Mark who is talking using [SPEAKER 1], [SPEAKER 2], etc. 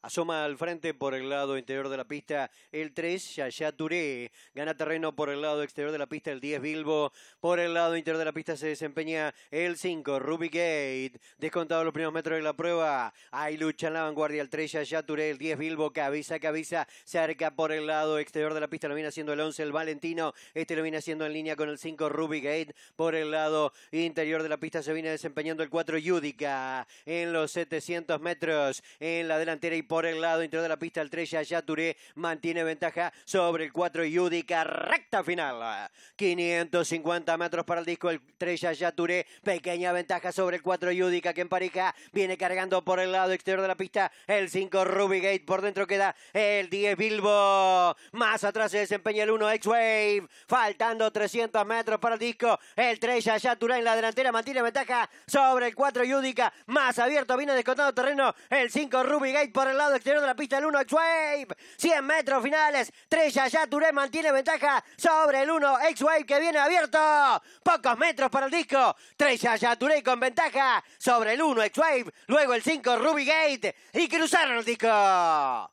[SPEAKER 1] Asoma al frente por el lado interior de la pista el 3, Yaya Touré. Gana terreno por el lado exterior de la pista el 10, Bilbo. Por el lado interior de la pista se desempeña el 5, Ruby Gate. Descontado los primeros metros de la prueba. Hay lucha en la vanguardia el 3, Yaya Touré. El 10, Bilbo. Cabeza, cabeza. Cerca por el lado exterior de la pista lo viene haciendo el 11, el Valentino. Este lo viene haciendo en línea con el 5, Ruby Gate. Por el lado interior de la pista se viene desempeñando el 4, Yudica. En los 700 metros. En la delantera y por el lado interior de la pista, el 3 Yaya Touré mantiene ventaja sobre el 4 Yudica, recta final. 550 metros para el disco, el 3 Yaya Touré, pequeña ventaja sobre el 4 Yudica que en pareja viene cargando por el lado exterior de la pista, el 5 Rubigate, por dentro queda el 10 Bilbo, más atrás se desempeña el 1 X-Wave, faltando 300 metros para el disco, el 3 Yaya Touré en la delantera mantiene ventaja sobre el 4 Yudica, más abierto, viene descontado terreno, el 5 Rubigate por el lado exterior de la pista el 1, X-Wave. 100 metros finales. 3, ya Touré mantiene ventaja sobre el 1, X-Wave que viene abierto. Pocos metros para el disco. 3, ya Touré con ventaja sobre el 1, X-Wave. Luego el 5, Ruby Gate. Y cruzaron el disco.